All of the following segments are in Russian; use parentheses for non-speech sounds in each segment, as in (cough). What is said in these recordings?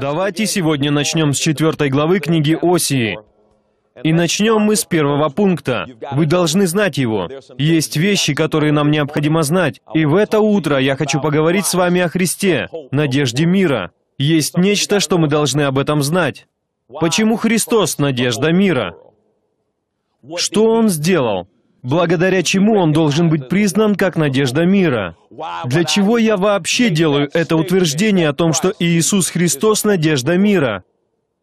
Давайте сегодня начнем с четвертой главы книги Осии. И начнем мы с первого пункта. Вы должны знать его. Есть вещи, которые нам необходимо знать. И в это утро я хочу поговорить с вами о Христе, надежде мира. Есть нечто, что мы должны об этом знать. Почему Христос — надежда мира? Что Он сделал? благодаря чему он должен быть признан как надежда мира. Для чего я вообще делаю это утверждение о том, что Иисус Христос – надежда мира?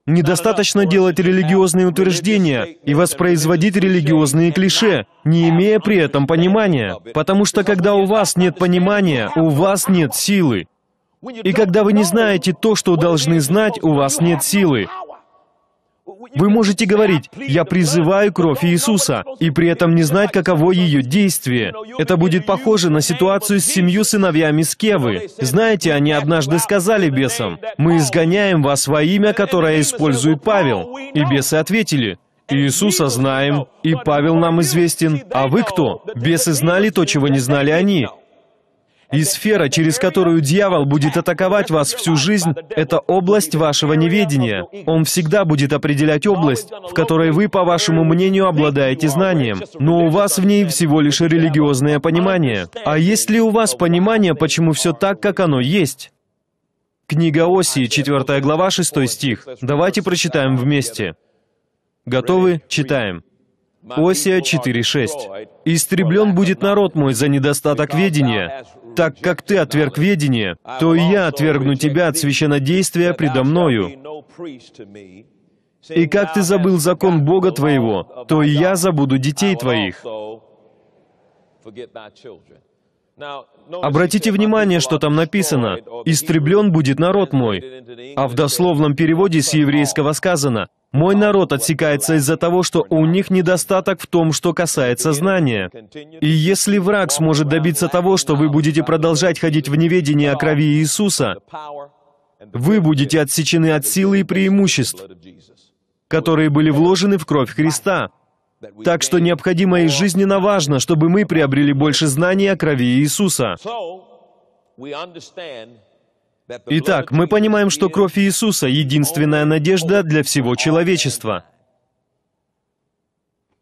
Недостаточно делать религиозные утверждения и воспроизводить религиозные клише, не имея при этом понимания. Потому что когда у вас нет понимания, у вас нет силы. И когда вы не знаете то, что должны знать, у вас нет силы. Вы можете говорить, «Я призываю кровь Иисуса», и при этом не знать, каково ее действие. Это будет похоже на ситуацию с семью сыновьями Скевы. Знаете, они однажды сказали бесам, «Мы изгоняем вас во имя, которое использует Павел». И бесы ответили, Иисуса знаем, и Павел нам известен. А вы кто? Бесы знали то, чего не знали они. И сфера, через которую дьявол будет атаковать вас всю жизнь, это область вашего неведения. Он всегда будет определять область, в которой вы, по вашему мнению, обладаете знанием, но у вас в ней всего лишь религиозное понимание. А есть ли у вас понимание, почему все так, как оно есть? Книга Осии, 4 глава, 6 стих. Давайте прочитаем вместе. Готовы? Читаем. Осия 4.6. «Истреблен будет народ мой за недостаток ведения, так как ты отверг ведение, то и я отвергну тебя от священодействия предо мною. И как ты забыл закон Бога твоего, то и я забуду детей твоих. Обратите внимание, что там написано «Истреблен будет народ мой». А в дословном переводе с еврейского сказано «Мой народ отсекается из-за того, что у них недостаток в том, что касается знания». И если враг сможет добиться того, что вы будете продолжать ходить в неведении о крови Иисуса, вы будете отсечены от силы и преимуществ, которые были вложены в кровь Христа, так что необходимо и жизненно важно, чтобы мы приобрели больше знаний о крови Иисуса. Итак, мы понимаем, что кровь Иисуса — единственная надежда для всего человечества.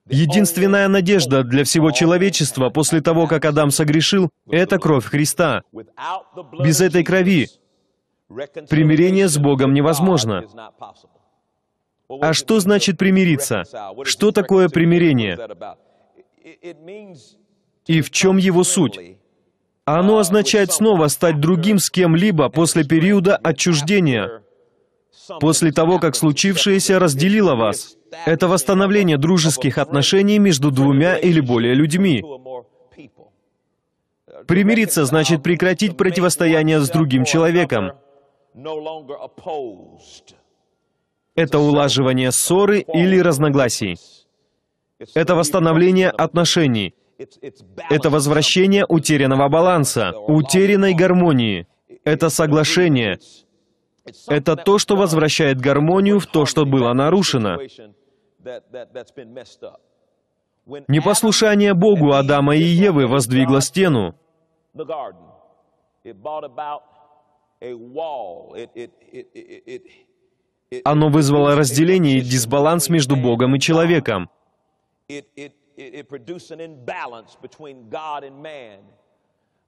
Единственная надежда для всего человечества после того, как Адам согрешил, это кровь Христа. Без этой крови примирение с Богом невозможно. А что значит примириться? Что такое примирение? И в чем его суть? Оно означает снова стать другим с кем-либо после периода отчуждения, после того, как случившееся разделило вас. Это восстановление дружеских отношений между двумя или более людьми. Примириться значит прекратить противостояние с другим человеком. Это улаживание ссоры или разногласий. Это восстановление отношений. Это возвращение утерянного баланса, утерянной гармонии. Это соглашение. Это то, что возвращает гармонию в то, что было нарушено. Непослушание Богу Адама и Евы воздвигло стену. It it, it, it, оно вызвало разделение и дисбаланс между Богом и человеком.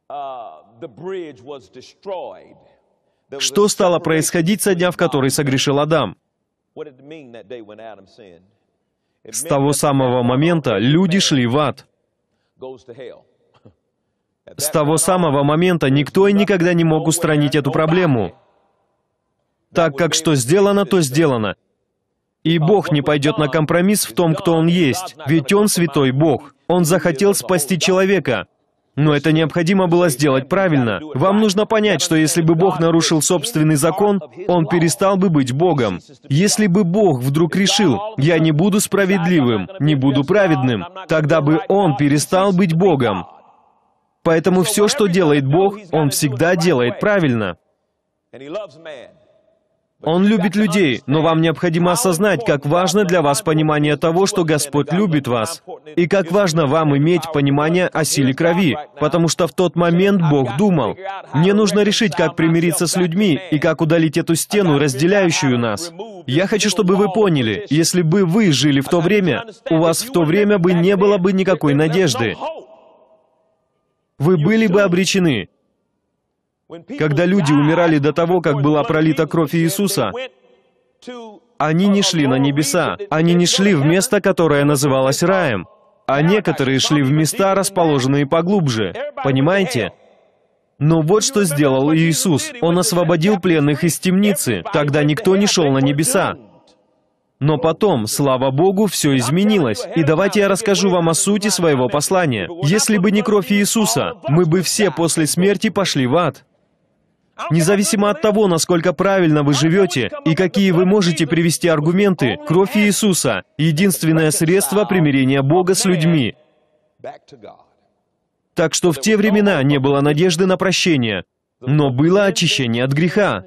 Uh, Что стало происходить со дня, в который согрешил Адам? С того самого момента люди шли в ад. (laughs) С того самого момента никто и никогда не мог устранить эту проблему так как что сделано, то сделано. И Бог не пойдет на компромисс в том, кто Он есть, ведь Он святой Бог. Он захотел спасти человека, но это необходимо было сделать правильно. Вам нужно понять, что если бы Бог нарушил собственный закон, Он перестал бы быть Богом. Если бы Бог вдруг решил, «Я не буду справедливым, не буду праведным», тогда бы Он перестал быть Богом. Поэтому все, что делает Бог, Он всегда делает правильно. Он любит людей, но вам необходимо осознать, как важно для вас понимание того, что Господь любит вас, и как важно вам иметь понимание о силе крови, потому что в тот момент Бог думал, «Мне нужно решить, как примириться с людьми и как удалить эту стену, разделяющую нас». Я хочу, чтобы вы поняли, если бы вы жили в то время, у вас в то время бы не было бы никакой надежды. Вы были бы обречены, когда люди умирали до того, как была пролита кровь Иисуса, они не шли на небеса, они не шли в место, которое называлось раем, а некоторые шли в места, расположенные поглубже. Понимаете? Но вот что сделал Иисус. Он освободил пленных из темницы. Тогда никто не шел на небеса. Но потом, слава Богу, все изменилось. И давайте я расскажу вам о сути своего послания. Если бы не кровь Иисуса, мы бы все после смерти пошли в ад. Независимо от того, насколько правильно вы живете и какие вы можете привести аргументы, кровь Иисуса — единственное средство примирения Бога с людьми. Так что в те времена не было надежды на прощение, но было очищение от греха.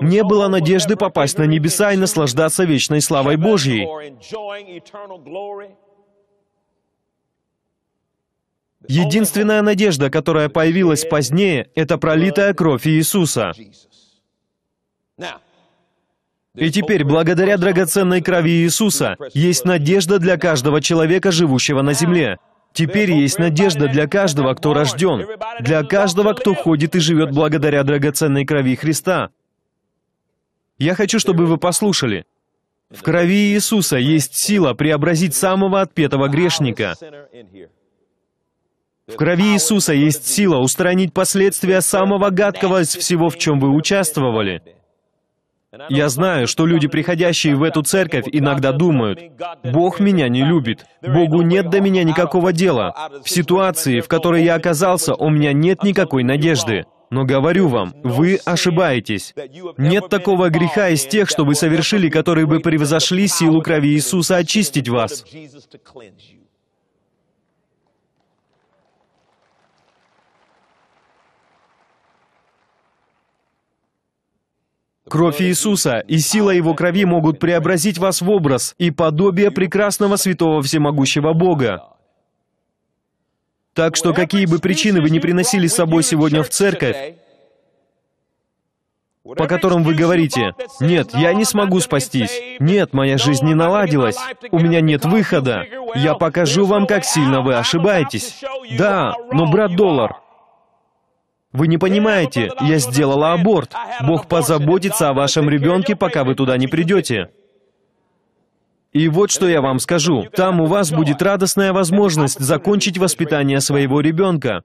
Не было надежды попасть на небеса и наслаждаться вечной славой Божьей. Единственная надежда, которая появилась позднее, это пролитая кровь Иисуса. И теперь, благодаря драгоценной крови Иисуса, есть надежда для каждого человека, живущего на земле. Теперь есть надежда для каждого, кто рожден, для каждого, кто ходит и живет благодаря драгоценной крови Христа. Я хочу, чтобы вы послушали. В крови Иисуса есть сила преобразить самого отпетого грешника. В крови Иисуса есть сила устранить последствия самого гадкого из всего, в чем вы участвовали. Я знаю, что люди, приходящие в эту церковь, иногда думают, «Бог меня не любит, Богу нет до меня никакого дела, в ситуации, в которой я оказался, у меня нет никакой надежды». Но говорю вам, вы ошибаетесь. Нет такого греха из тех, что вы совершили, которые бы превзошли силу крови Иисуса очистить вас. Кровь Иисуса и сила Его крови могут преобразить вас в образ и подобие прекрасного святого всемогущего Бога. Так что какие бы причины вы не приносили с собой сегодня в церковь, по которым вы говорите, «Нет, я не смогу спастись», «Нет, моя жизнь не наладилась», «У меня нет выхода», «Я покажу вам, как сильно вы ошибаетесь». Да, но, брат Доллар, вы не понимаете, я сделала аборт. Бог позаботится о вашем ребенке, пока вы туда не придете. И вот что я вам скажу. Там у вас будет радостная возможность закончить воспитание своего ребенка.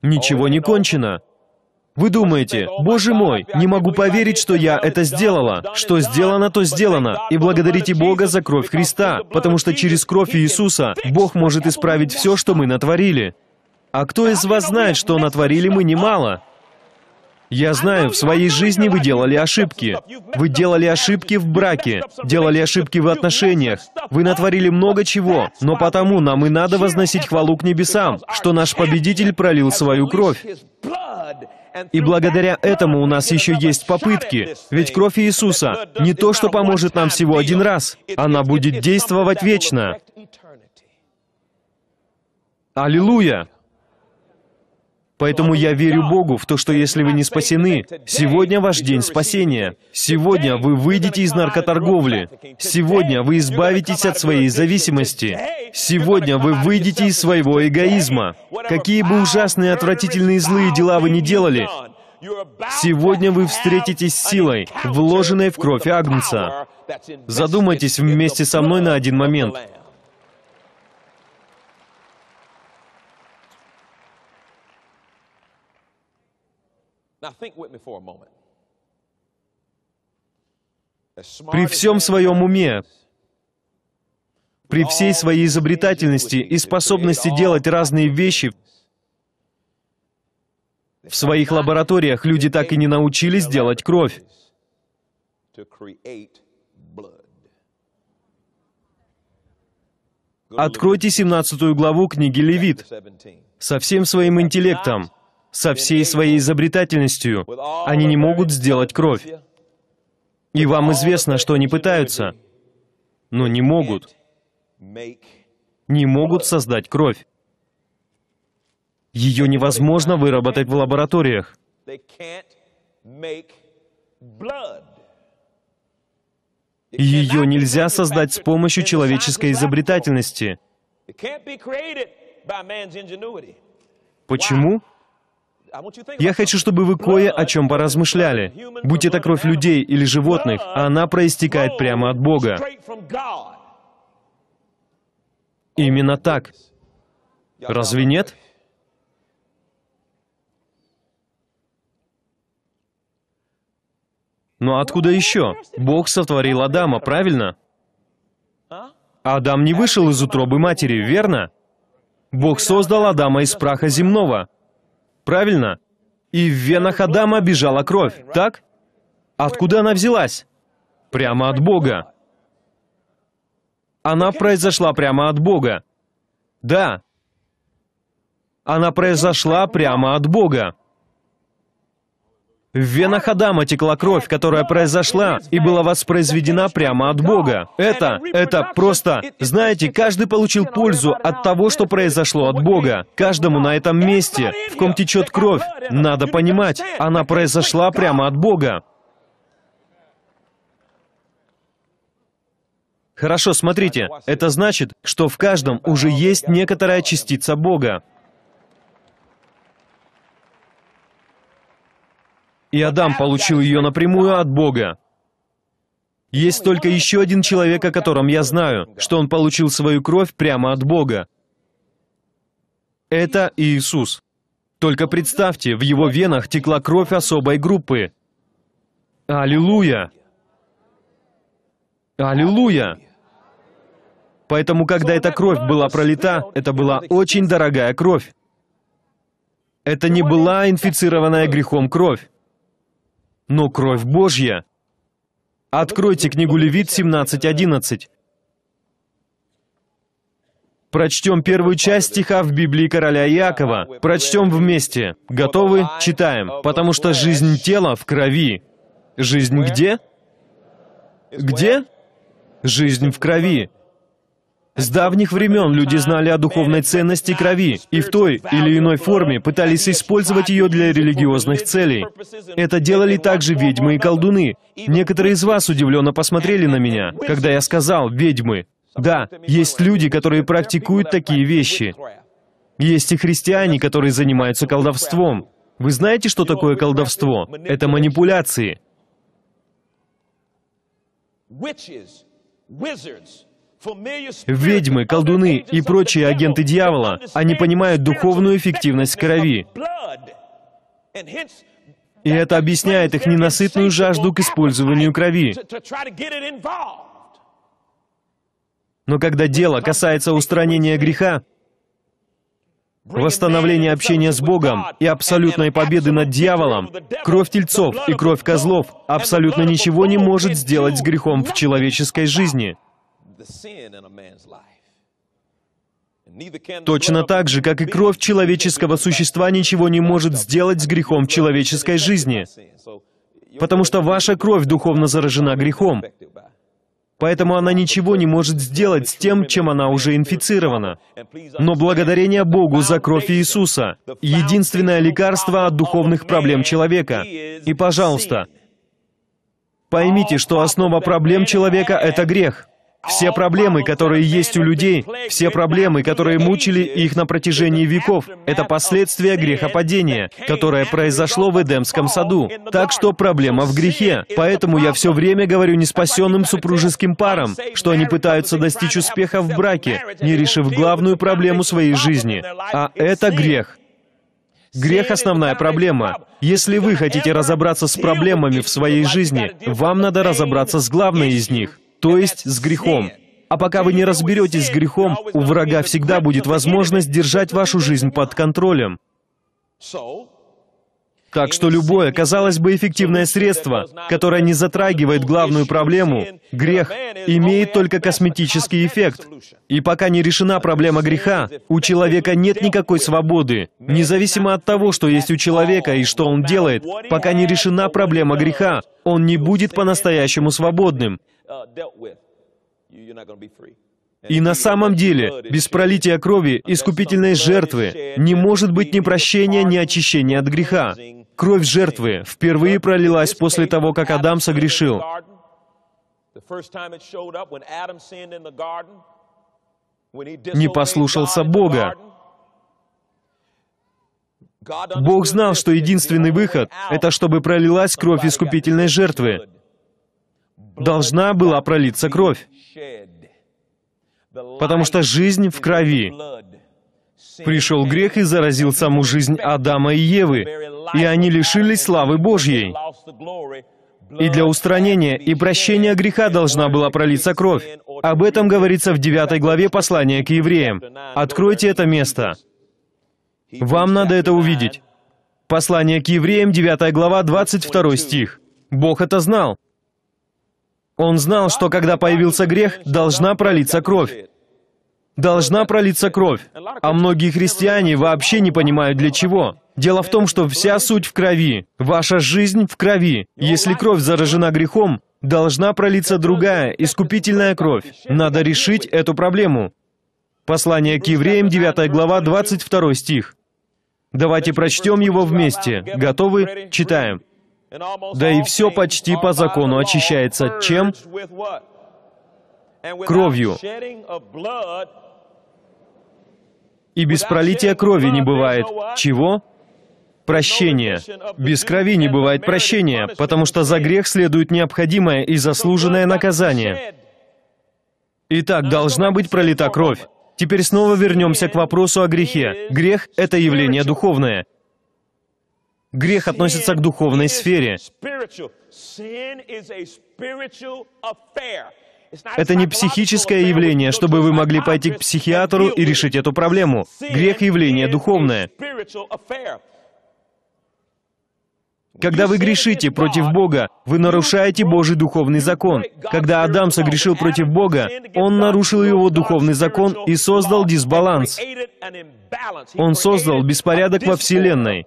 Ничего не кончено. Вы думаете, «Боже мой, не могу поверить, что я это сделала». Что сделано, то сделано. И благодарите Бога за кровь Христа, потому что через кровь Иисуса Бог может исправить все, что мы натворили. А кто из вас знает, что натворили мы немало? Я знаю, в своей жизни вы делали ошибки. Вы делали ошибки в браке, делали ошибки в отношениях. Вы натворили много чего, но потому нам и надо возносить хвалу к небесам, что наш победитель пролил свою кровь. И благодаря этому у нас еще есть попытки, ведь кровь Иисуса не то, что поможет нам всего один раз, она будет действовать вечно. Аллилуйя! Поэтому я верю Богу в то, что если вы не спасены, сегодня ваш день спасения. Сегодня вы выйдете из наркоторговли. Сегодня вы избавитесь от своей зависимости. Сегодня вы выйдете из своего эгоизма. Какие бы ужасные, отвратительные, злые дела вы ни делали, Сегодня вы встретитесь с силой, вложенной в кровь Агнца. Задумайтесь вместе со мной на один момент. Now think with me for a moment. При всем своем уме, при всей своей изобретательности и способности делать разные вещи, в своих лабораториях люди так и не научились делать кровь. Откройте 17 главу книги Левит со всем своим интеллектом со всей своей изобретательностью. Они не могут сделать кровь. И вам известно, что они пытаются, но не могут. Не могут создать кровь. Ее невозможно выработать в лабораториях. Ее нельзя создать с помощью человеческой изобретательности. Почему? Я хочу, чтобы вы кое о чем поразмышляли. Будь это кровь людей или животных, она проистекает прямо от Бога. Именно так. Разве нет? Но откуда еще? Бог сотворил Адама, правильно? А? Адам не вышел из утробы матери, верно? Бог создал Адама из праха земного правильно? И в венах Адама бежала кровь, так? Откуда она взялась? Прямо от Бога. Она произошла прямо от Бога. Да. Она произошла прямо от Бога. В венах Адама текла кровь, которая произошла и была воспроизведена прямо от Бога. Это, это просто... Знаете, каждый получил пользу от того, что произошло от Бога. Каждому на этом месте, в ком течет кровь, надо понимать, она произошла прямо от Бога. Хорошо, смотрите, это значит, что в каждом уже есть некоторая частица Бога. И Адам получил ее напрямую от Бога. Есть только еще один человек, о котором я знаю, что он получил свою кровь прямо от Бога. Это Иисус. Только представьте, в его венах текла кровь особой группы. Аллилуйя! Аллилуйя! Поэтому, когда эта кровь была пролита, это была очень дорогая кровь. Это не была инфицированная грехом кровь но кровь Божья. Откройте книгу Левит 17.11. Прочтем первую часть стиха в Библии короля Иакова. Прочтем вместе. Готовы? Читаем. «Потому что жизнь тела в крови». Жизнь где? Где? Жизнь в крови. С давних времен люди знали о духовной ценности крови и в той или иной форме пытались использовать ее для религиозных целей. Это делали также ведьмы и колдуны. Некоторые из вас удивленно посмотрели на меня, когда я сказал «ведьмы». Да, есть люди, которые практикуют такие вещи. Есть и христиане, которые занимаются колдовством. Вы знаете, что такое колдовство? Это манипуляции. Witches, wizards, Ведьмы, колдуны и прочие агенты дьявола, они понимают духовную эффективность крови. И это объясняет их ненасытную жажду к использованию крови. Но когда дело касается устранения греха, восстановления общения с Богом и абсолютной победы над дьяволом, кровь тельцов и кровь козлов абсолютно ничего не может сделать с грехом в человеческой жизни — Точно так же, как и кровь человеческого существа ничего не может сделать с грехом человеческой жизни, потому что ваша кровь духовно заражена грехом. Поэтому она ничего не может сделать с тем, чем она уже инфицирована. Но благодарение Богу за кровь Иисуса — единственное лекарство от духовных проблем человека. И, пожалуйста, поймите, что основа проблем человека — это грех. Все проблемы, которые есть у людей, все проблемы, которые мучили их на протяжении веков, это последствия грехопадения, которое произошло в Эдемском саду. Так что проблема в грехе. Поэтому я все время говорю неспасенным супружеским парам, что они пытаются достичь успеха в браке, не решив главную проблему своей жизни. А это грех. Грех — основная проблема. Если вы хотите разобраться с проблемами в своей жизни, вам надо разобраться с главной из них — то есть с грехом. А пока вы не разберетесь с грехом, у врага всегда будет возможность держать вашу жизнь под контролем. Так что любое, казалось бы, эффективное средство, которое не затрагивает главную проблему — грех, имеет только косметический эффект. И пока не решена проблема греха, у человека нет никакой свободы. Независимо от того, что есть у человека и что он делает, пока не решена проблема греха, он не будет по-настоящему свободным. Uh, И на самом деле, без пролития крови, искупительной жертвы, не может быть ни прощения, ни очищения от греха. Кровь жертвы впервые пролилась после того, как Адам согрешил. Не послушался Бога. Бог знал, что единственный выход — это чтобы пролилась кровь искупительной жертвы должна была пролиться кровь, потому что жизнь в крови. Пришел грех и заразил саму жизнь Адама и Евы, и они лишились славы Божьей. И для устранения и прощения греха должна была пролиться кровь. Об этом говорится в 9 главе послания к евреям. Откройте это место. Вам надо это увидеть. Послание к евреям, 9 глава, 22 стих. Бог это знал. Он знал, что когда появился грех, должна пролиться кровь. Должна пролиться кровь. А многие христиане вообще не понимают для чего. Дело в том, что вся суть в крови. Ваша жизнь в крови. Если кровь заражена грехом, должна пролиться другая, искупительная кровь. Надо решить эту проблему. Послание к евреям, 9 глава, 22 стих. Давайте прочтем его вместе. Готовы? Читаем. Да и все почти по закону очищается. Чем? Кровью. И без пролития крови не бывает. Чего? прощения. Без крови не бывает прощения, потому что за грех следует необходимое и заслуженное наказание. Итак, должна быть пролита кровь. Теперь снова вернемся к вопросу о грехе. Грех — это явление духовное. Грех относится к духовной сфере. Это не психическое явление, чтобы вы могли пойти к психиатру и решить эту проблему. Грех — явление духовное. Когда вы грешите против Бога, вы нарушаете Божий духовный закон. Когда Адам согрешил против Бога, он нарушил его духовный закон и создал дисбаланс. Он создал беспорядок во Вселенной.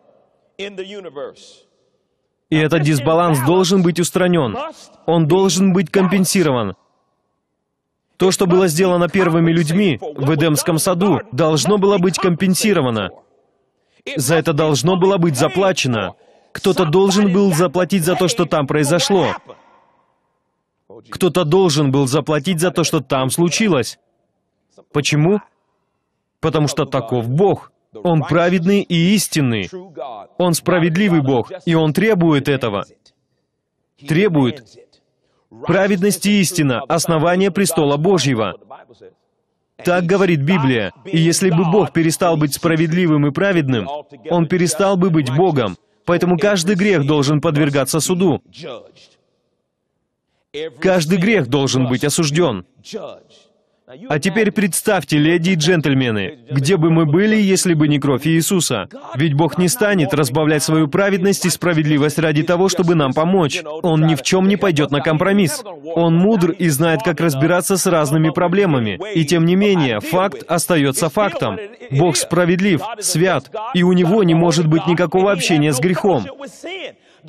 И этот дисбаланс должен быть устранен. Он должен быть компенсирован. То, что было сделано первыми людьми в Эдемском саду, должно было быть компенсировано. За это должно было быть заплачено. Кто-то должен был заплатить за то, что там произошло. Oh, Кто-то должен был заплатить за то, что там случилось. Почему? Потому что таков Бог. Он праведный и истинный. Он справедливый Бог, и Он требует этого. Требует праведность и истина — основание престола Божьего. Так говорит Библия. И если бы Бог перестал быть справедливым и праведным, Он перестал бы быть Богом. Поэтому каждый грех должен подвергаться суду. Каждый грех должен быть осужден. А теперь представьте, леди и джентльмены, где бы мы были, если бы не кровь Иисуса? Ведь Бог не станет разбавлять свою праведность и справедливость ради того, чтобы нам помочь. Он ни в чем не пойдет на компромисс. Он мудр и знает, как разбираться с разными проблемами. И тем не менее, факт остается фактом. Бог справедлив, свят, и у него не может быть никакого общения с грехом.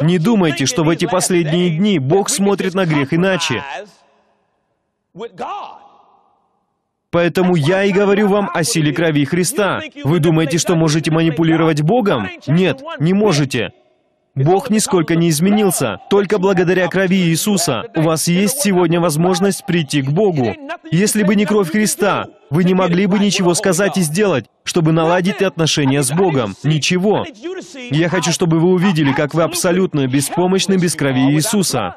Не думайте, что в эти последние дни Бог смотрит на грех иначе. Поэтому я и говорю вам о силе крови Христа. Вы думаете, что можете манипулировать Богом? Нет, не можете. Бог нисколько не изменился. Только благодаря крови Иисуса у вас есть сегодня возможность прийти к Богу. Если бы не кровь Христа, вы не могли бы ничего сказать и сделать, чтобы наладить отношения с Богом. Ничего. Я хочу, чтобы вы увидели, как вы абсолютно беспомощны без крови Иисуса.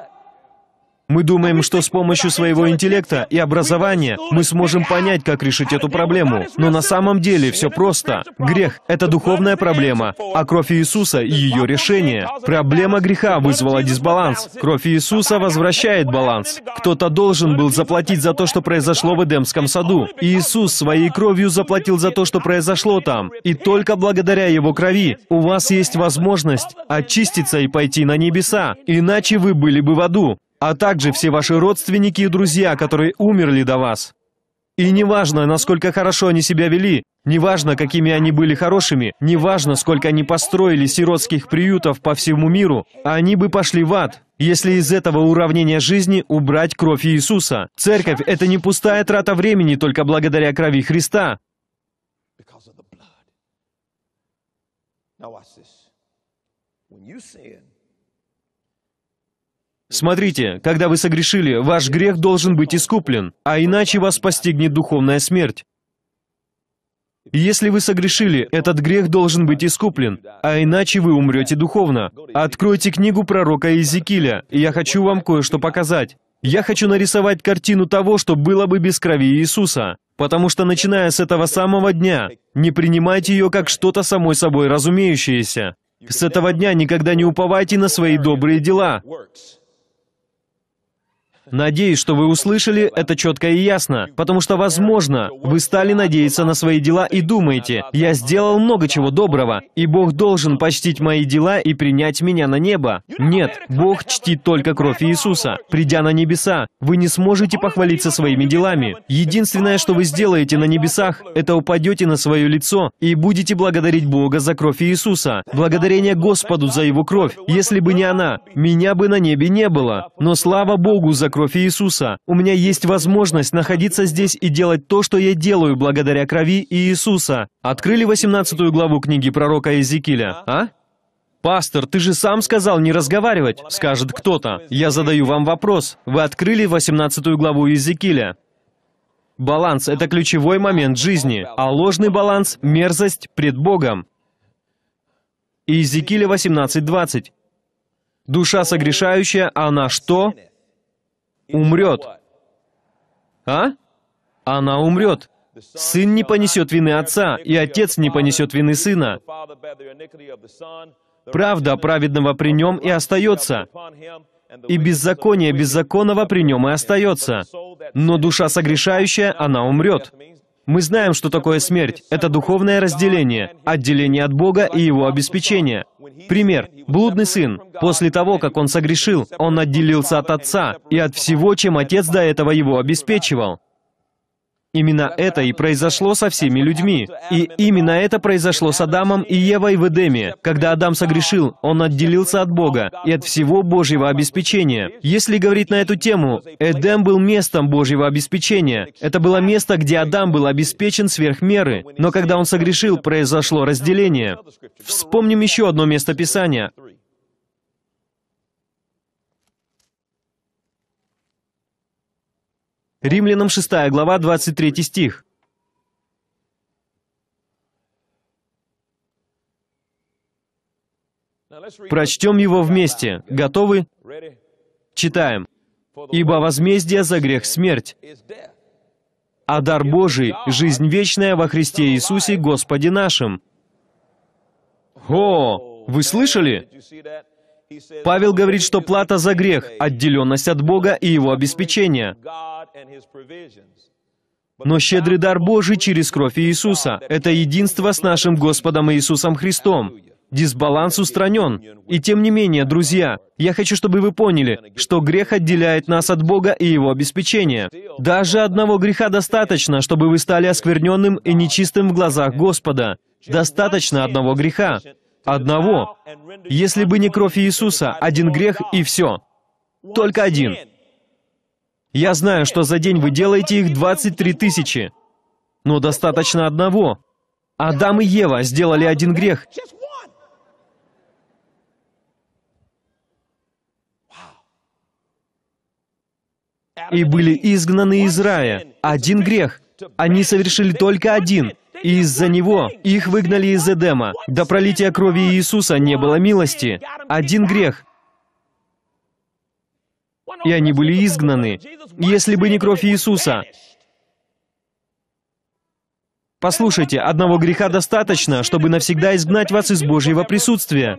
Мы думаем, что с помощью своего интеллекта и образования мы сможем понять, как решить эту проблему. Но на самом деле все просто. Грех — это духовная проблема, а кровь Иисуса — ее решение. Проблема греха вызвала дисбаланс. Кровь Иисуса возвращает баланс. Кто-то должен был заплатить за то, что произошло в Эдемском саду. Иисус своей кровью заплатил за то, что произошло там. И только благодаря Его крови у вас есть возможность очиститься и пойти на небеса, иначе вы были бы в аду а также все ваши родственники и друзья, которые умерли до вас. И неважно, насколько хорошо они себя вели, неважно, какими они были хорошими, неважно, сколько они построили сиротских приютов по всему миру, они бы пошли в ад, если из этого уравнения жизни убрать кровь Иисуса. Церковь – это не пустая трата времени только благодаря крови Христа. Now watch this. When you sin, Смотрите, когда вы согрешили, ваш грех должен быть искуплен, а иначе вас постигнет духовная смерть. Если вы согрешили, этот грех должен быть искуплен, а иначе вы умрете духовно. Откройте книгу пророка Иезекииля, я хочу вам кое-что показать. Я хочу нарисовать картину того, что было бы без крови Иисуса, потому что, начиная с этого самого дня, не принимайте ее как что-то самой собой разумеющееся. С этого дня никогда не уповайте на свои добрые дела. Надеюсь, что вы услышали это четко и ясно, потому что, возможно, вы стали надеяться на свои дела и думаете, «Я сделал много чего доброго, и Бог должен почтить мои дела и принять меня на небо». Нет, Бог чтит только кровь Иисуса. Придя на небеса, вы не сможете похвалиться своими делами. Единственное, что вы сделаете на небесах, это упадете на свое лицо и будете благодарить Бога за кровь Иисуса. Благодарение Господу за Его кровь. Если бы не она, меня бы на небе не было. Но слава Богу за кровь Иисуса. У меня есть возможность находиться здесь и делать то, что я делаю благодаря крови Иисуса. Открыли 18 главу книги пророка Иезекииля, а? «Пастор, ты же сам сказал не разговаривать», — скажет кто-то. Я задаю вам вопрос. Вы открыли 18 главу Иезекииля. Баланс — это ключевой момент жизни, а ложный баланс — мерзость пред Богом. Иезекииля 18:20. «Душа согрешающая, а она что? умрет. А? Она умрет. Сын не понесет вины отца, и отец не понесет вины сына. Правда праведного при нем и остается, и беззаконие беззаконного при нем и остается. Но душа согрешающая, она умрет. Мы знаем, что такое смерть. Это духовное разделение, отделение от Бога и его обеспечение. Пример. Блудный сын. После того, как он согрешил, он отделился от отца и от всего, чем отец до этого его обеспечивал. Именно это и произошло со всеми людьми. И именно это произошло с Адамом и Евой в Эдеме. Когда Адам согрешил, он отделился от Бога и от всего Божьего обеспечения. Если говорить на эту тему, Эдем был местом Божьего обеспечения. Это было место, где Адам был обеспечен сверх меры. Но когда он согрешил, произошло разделение. Вспомним еще одно место Писания. Римлянам 6 глава, 23 стих. Прочтем его вместе. Готовы? Читаем. «Ибо возмездие за грех — смерть, а дар Божий — жизнь вечная во Христе Иисусе Господе нашим». О, вы слышали? Павел говорит, что плата за грех — отделенность от Бога и Его обеспечение. Но щедрый дар Божий через кровь Иисуса — это единство с нашим Господом Иисусом Христом. Дисбаланс устранен. И тем не менее, друзья, я хочу, чтобы вы поняли, что грех отделяет нас от Бога и Его обеспечения. Даже одного греха достаточно, чтобы вы стали оскверненным и нечистым в глазах Господа. Достаточно одного греха. Одного. Если бы не кровь Иисуса, один грех и все. Только один. Я знаю, что за день вы делаете их 23 тысячи. Но достаточно одного. Адам и Ева сделали один грех. И были изгнаны из рая. Один грех. Они совершили только один. И из-за него их выгнали из Эдема. До пролития крови Иисуса не было милости. Один грех и они были изгнаны, если бы не кровь Иисуса. Послушайте, одного греха достаточно, чтобы навсегда изгнать вас из Божьего присутствия.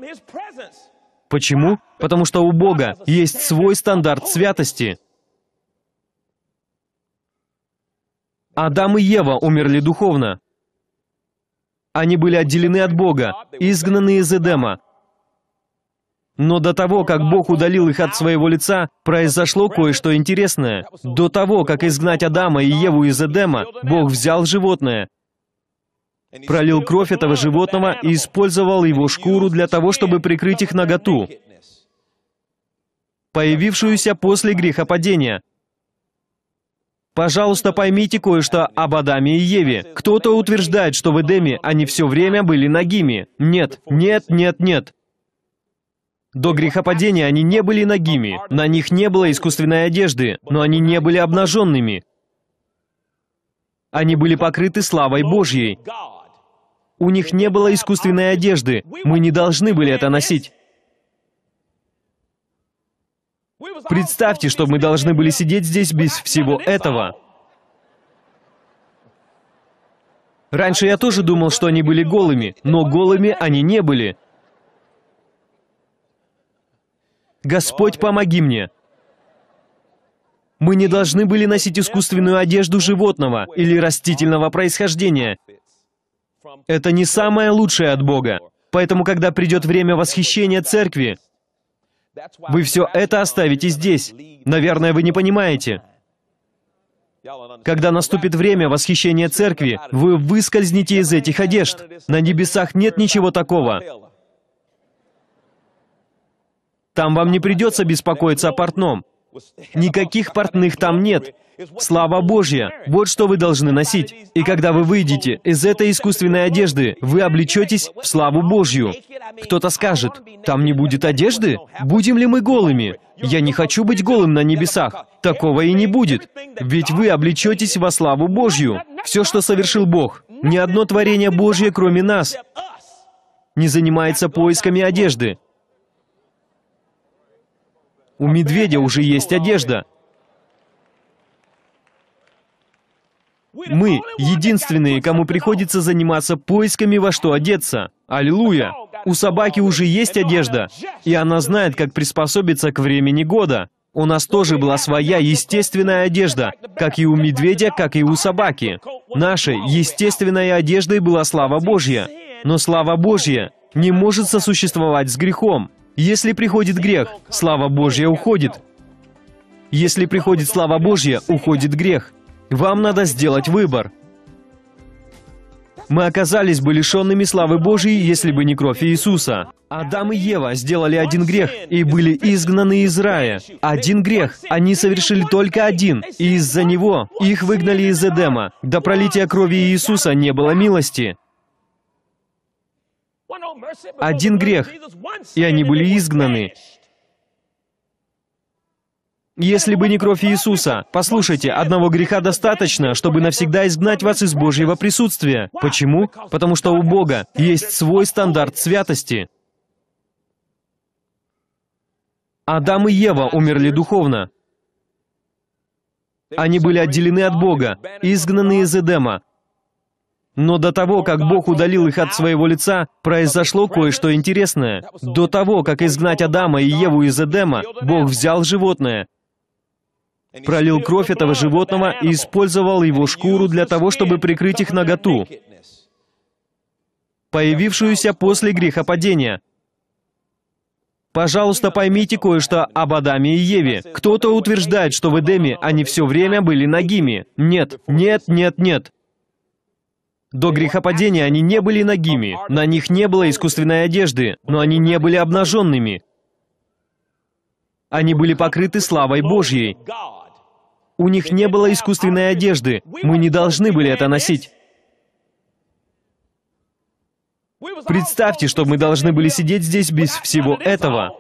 Почему? Потому что у Бога есть свой стандарт святости. Адам и Ева умерли духовно. Они были отделены от Бога, изгнаны из Эдема, но до того, как Бог удалил их от своего лица, произошло кое-что интересное. До того, как изгнать Адама и Еву из Эдема, Бог взял животное, пролил кровь этого животного и использовал его шкуру для того, чтобы прикрыть их наготу, появившуюся после грехопадения. Пожалуйста, поймите кое-что об Адаме и Еве. Кто-то утверждает, что в Эдеме они все время были нагими. Нет, нет, нет, нет. До грехопадения они не были нагими, на них не было искусственной одежды, но они не были обнаженными. Они были покрыты славой Божьей. У них не было искусственной одежды, мы не должны были это носить. Представьте, что мы должны были сидеть здесь без всего этого. Раньше я тоже думал, что они были голыми, но голыми они не были. «Господь, помоги мне!» Мы не должны были носить искусственную одежду животного или растительного происхождения. Это не самое лучшее от Бога. Поэтому, когда придет время восхищения церкви, вы все это оставите здесь. Наверное, вы не понимаете. Когда наступит время восхищения церкви, вы выскользнете из этих одежд. На небесах нет ничего такого. Там вам не придется беспокоиться о портном. Никаких портных там нет. Слава Божья! Вот что вы должны носить. И когда вы выйдете из этой искусственной одежды, вы облечетесь в славу Божью. Кто-то скажет, там не будет одежды? Будем ли мы голыми? Я не хочу быть голым на небесах. Такого и не будет. Ведь вы облечетесь во славу Божью. Все, что совершил Бог, ни одно творение Божье, кроме нас, не занимается поисками одежды. У медведя уже есть одежда. Мы единственные, кому приходится заниматься поисками, во что одеться. Аллилуйя! У собаки уже есть одежда, и она знает, как приспособиться к времени года. У нас тоже была своя естественная одежда, как и у медведя, как и у собаки. Нашей естественной одеждой была слава Божья. Но слава Божья не может сосуществовать с грехом. Если приходит грех, слава Божья уходит. Если приходит слава Божья, уходит грех. Вам надо сделать выбор. Мы оказались бы лишенными славы Божьей, если бы не кровь Иисуса. Адам и Ева сделали один грех и были изгнаны из рая. Один грех. Они совершили только один, и из-за него их выгнали из Эдема. До пролития крови Иисуса не было милости один грех, и они были изгнаны. Если бы не кровь Иисуса, послушайте, одного греха достаточно, чтобы навсегда изгнать вас из Божьего присутствия. Почему? Потому что у Бога есть свой стандарт святости. Адам и Ева умерли духовно. Они были отделены от Бога, изгнаны из Эдема, но до того, как Бог удалил их от своего лица, произошло кое-что интересное. До того, как изгнать Адама и Еву из Эдема, Бог взял животное, пролил кровь этого животного и использовал его шкуру для того, чтобы прикрыть их наготу, появившуюся после грехопадения. Пожалуйста, поймите кое-что об Адаме и Еве. Кто-то утверждает, что в Эдеме они все время были нагими. Нет, нет, нет, нет. До грехопадения они не были нагими, на них не было искусственной одежды, но они не были обнаженными. Они были покрыты славой Божьей. У них не было искусственной одежды, мы не должны были это носить. Представьте, что мы должны были сидеть здесь без всего этого.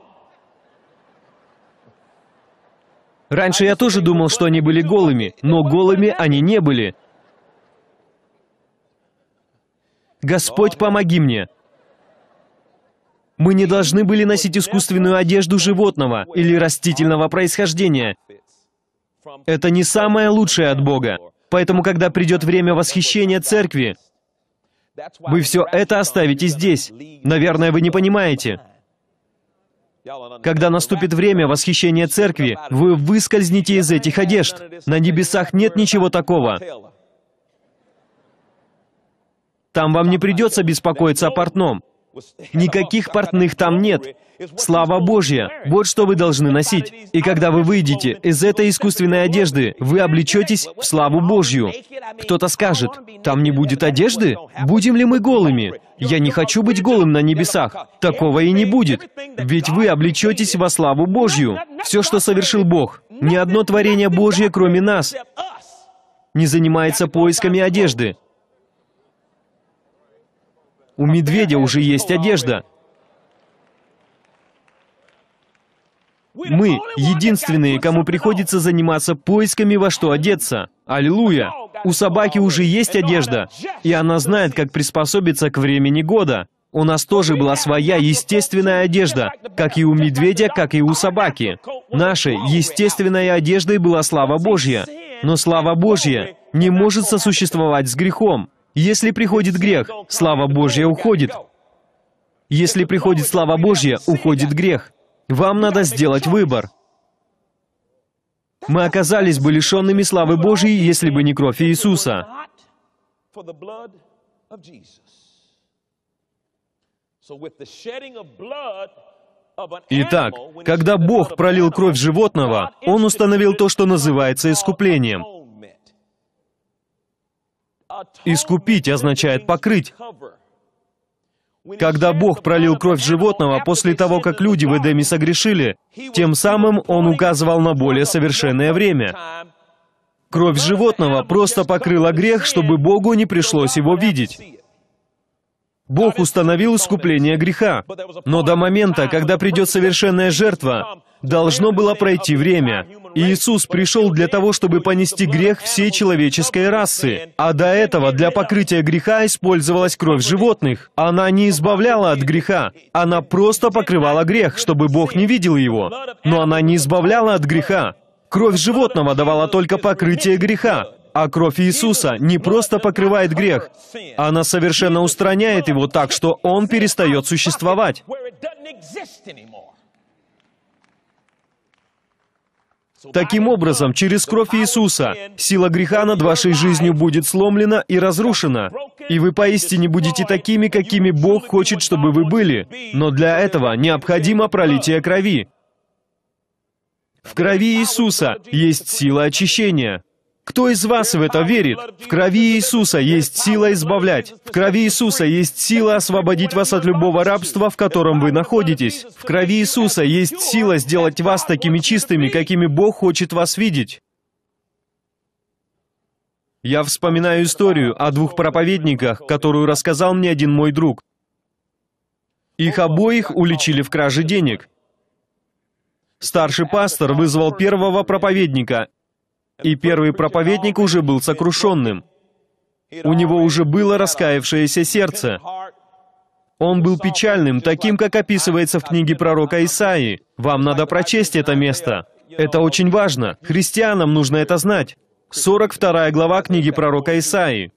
Раньше я тоже думал, что они были голыми, но голыми они не были. «Господь, помоги мне!» Мы не должны были носить искусственную одежду животного или растительного происхождения. Это не самое лучшее от Бога. Поэтому, когда придет время восхищения церкви, вы все это оставите здесь. Наверное, вы не понимаете. Когда наступит время восхищения церкви, вы выскользните из этих одежд. На небесах нет ничего такого. Там вам не придется беспокоиться о портном. Никаких портных там нет. Слава Божья! Вот что вы должны носить. И когда вы выйдете из этой искусственной одежды, вы облечетесь в славу Божью. Кто-то скажет, там не будет одежды? Будем ли мы голыми? Я не хочу быть голым на небесах. Такого и не будет. Ведь вы облечетесь во славу Божью. Все, что совершил Бог. Ни одно творение Божье, кроме нас, не занимается поисками одежды. У медведя уже есть одежда. Мы единственные, кому приходится заниматься поисками, во что одеться. Аллилуйя! У собаки уже есть одежда, и она знает, как приспособиться к времени года. У нас тоже была своя естественная одежда, как и у медведя, как и у собаки. Нашей естественной одеждой была слава Божья. Но слава Божья не может сосуществовать с грехом. Если приходит грех, слава Божья уходит. Если приходит слава Божья, уходит грех. Вам надо сделать выбор. Мы оказались бы лишенными славы Божьей, если бы не кровь Иисуса. Итак, когда Бог пролил кровь животного, Он установил то, что называется искуплением — Искупить означает покрыть. Когда Бог пролил кровь животного после того, как люди в Эдеме согрешили, тем самым Он указывал на более совершенное время. Кровь животного просто покрыла грех, чтобы Богу не пришлось его видеть. Бог установил искупление греха, но до момента, когда придет совершенная жертва, должно было пройти время. Иисус пришел для того, чтобы понести грех всей человеческой расы, а до этого для покрытия греха использовалась кровь животных. Она не избавляла от греха, она просто покрывала грех, чтобы Бог не видел его. Но она не избавляла от греха. Кровь животного давала только покрытие греха, а кровь Иисуса не просто покрывает грех, она совершенно устраняет его так, что он перестает существовать. Таким образом, через кровь Иисуса сила греха над вашей жизнью будет сломлена и разрушена, и вы поистине будете такими, какими Бог хочет, чтобы вы были. Но для этого необходимо пролитие крови. В крови Иисуса есть сила очищения. Кто из вас в это верит? В крови Иисуса есть сила избавлять. В крови Иисуса есть сила освободить вас от любого рабства, в котором вы находитесь. В крови Иисуса есть сила сделать вас такими чистыми, какими Бог хочет вас видеть. Я вспоминаю историю о двух проповедниках, которую рассказал мне один мой друг. Их обоих уличили в краже денег. Старший пастор вызвал первого проповедника и первый проповедник уже был сокрушенным. У него уже было раскаявшееся сердце. Он был печальным, таким, как описывается в книге пророка Исаии. Вам надо прочесть это место. Это очень важно. Христианам нужно это знать. 42 глава книги пророка Исаии.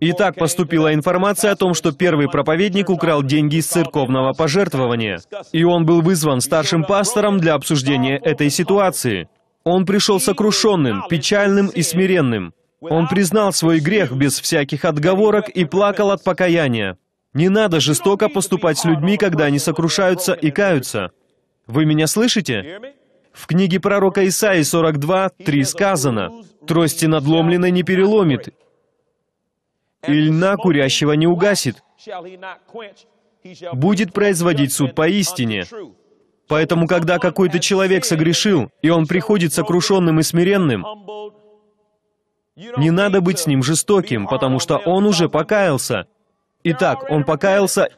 Итак, поступила информация о том, что первый проповедник украл деньги из церковного пожертвования, и он был вызван старшим пастором для обсуждения этой ситуации. Он пришел сокрушенным, печальным и смиренным. Он признал свой грех без всяких отговорок и плакал от покаяния. Не надо жестоко поступать с людьми, когда они сокрушаются и каются. Вы меня слышите? В книге пророка Исаии 42, 3 сказано, «Трости надломленной не переломит, и льна курящего не угасит. Будет производить суд поистине. Поэтому, когда какой-то человек согрешил, и он приходит сокрушенным и смиренным, не надо быть с ним жестоким, потому что он уже покаялся. Итак, он покаялся,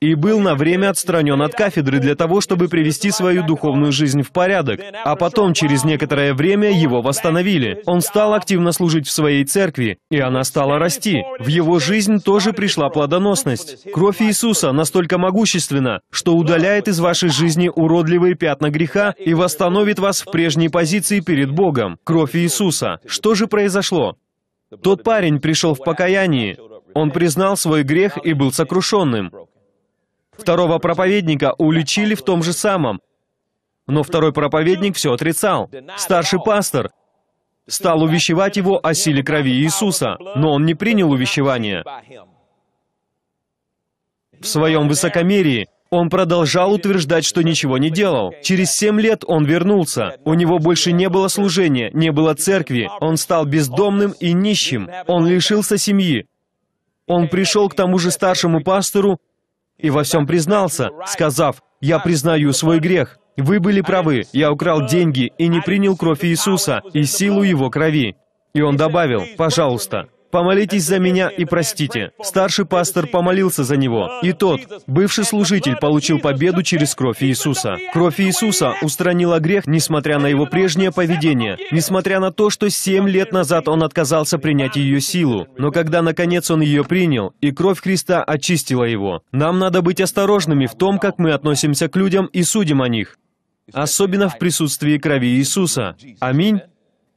и был на время отстранен от кафедры для того, чтобы привести свою духовную жизнь в порядок. А потом, через некоторое время, его восстановили. Он стал активно служить в своей церкви, и она стала расти. В его жизнь тоже пришла плодоносность. Кровь Иисуса настолько могущественна, что удаляет из вашей жизни уродливые пятна греха и восстановит вас в прежней позиции перед Богом. Кровь Иисуса. Что же произошло? Тот парень пришел в покаянии, он признал свой грех и был сокрушенным. Второго проповедника уличили в том же самом. Но второй проповедник все отрицал. Старший пастор стал увещевать его о силе крови Иисуса, но он не принял увещевание. В своем высокомерии он продолжал утверждать, что ничего не делал. Через семь лет он вернулся. У него больше не было служения, не было церкви. Он стал бездомным и нищим. Он лишился семьи. Он пришел к тому же старшему пастору и во всем признался, сказав, «Я признаю свой грех. Вы были правы, я украл деньги и не принял кровь Иисуса и силу Его крови». И он добавил, «Пожалуйста, помолитесь за меня и простите». Старший пастор помолился за него, и тот, бывший служитель, получил победу через кровь Иисуса. Кровь Иисуса устранила грех, несмотря на его прежнее поведение, несмотря на то, что семь лет назад он отказался принять ее силу. Но когда, наконец, он ее принял, и кровь Христа очистила его. Нам надо быть осторожными в том, как мы относимся к людям и судим о них особенно в присутствии крови Иисуса. Аминь.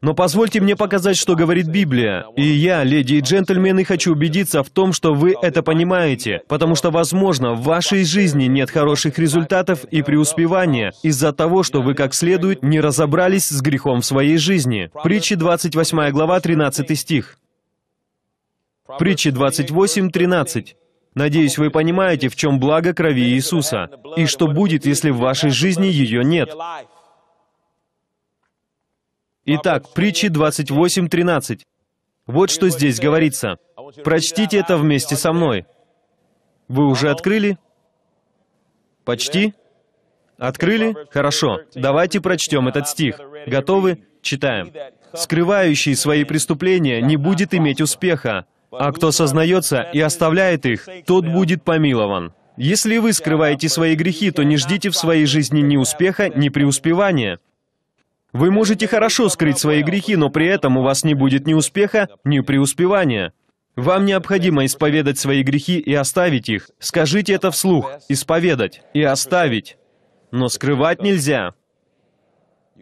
Но позвольте мне показать, что говорит Библия. И я, леди и джентльмены, хочу убедиться в том, что вы это понимаете, потому что, возможно, в вашей жизни нет хороших результатов и преуспевания из-за того, что вы как следует не разобрались с грехом в своей жизни. Притчи 28 глава, 13 стих. Притчи 28, 13. Надеюсь, вы понимаете, в чем благо крови Иисуса, и что будет, если в вашей жизни ее нет. Итак, притчи 28.13. Вот что здесь говорится. Прочтите это вместе со мной. Вы уже открыли? Почти? Открыли? Хорошо. Давайте прочтем этот стих. Готовы? Читаем. «Скрывающий свои преступления не будет иметь успеха, а кто сознается и оставляет их, тот будет помилован». Если вы скрываете свои грехи, то не ждите в своей жизни ни успеха, ни преуспевания. Вы можете хорошо скрыть свои грехи, но при этом у вас не будет ни успеха, ни преуспевания. Вам необходимо исповедать свои грехи и оставить их. Скажите это вслух. Исповедать и оставить. Но скрывать нельзя.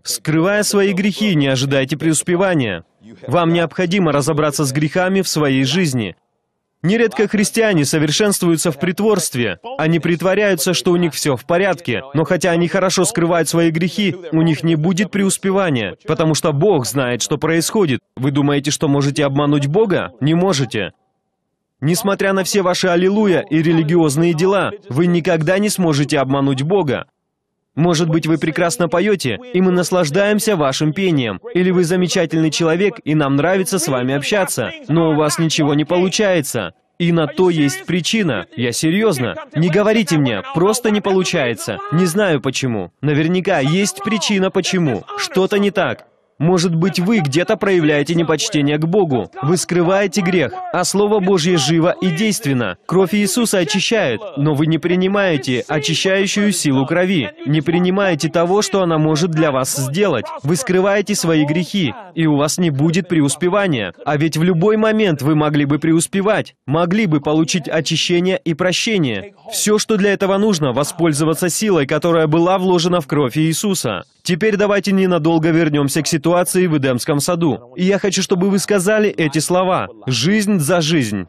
Скрывая свои грехи, не ожидайте преуспевания. Вам необходимо разобраться с грехами в своей жизни – Нередко христиане совершенствуются в притворстве. Они притворяются, что у них все в порядке, но хотя они хорошо скрывают свои грехи, у них не будет преуспевания, потому что Бог знает, что происходит. Вы думаете, что можете обмануть Бога? Не можете. Несмотря на все ваши аллилуйя и религиозные дела, вы никогда не сможете обмануть Бога. Может быть, вы прекрасно поете, и мы наслаждаемся вашим пением. Или вы замечательный человек, и нам нравится с вами общаться, но у вас ничего не получается. И на то есть причина. Я серьезно. Не говорите мне, просто не получается. Не знаю почему. Наверняка есть причина почему. Что-то не так. Может быть, вы где-то проявляете непочтение к Богу, вы скрываете грех, а Слово Божье живо и действенно. Кровь Иисуса очищает, но вы не принимаете очищающую силу крови, не принимаете того, что она может для вас сделать. Вы скрываете свои грехи, и у вас не будет преуспевания. А ведь в любой момент вы могли бы преуспевать, могли бы получить очищение и прощение. Все, что для этого нужно, воспользоваться силой, которая была вложена в кровь Иисуса. Теперь давайте ненадолго вернемся к ситуации, ситуации в Эдемском саду. И я хочу, чтобы вы сказали эти слова «жизнь за жизнь».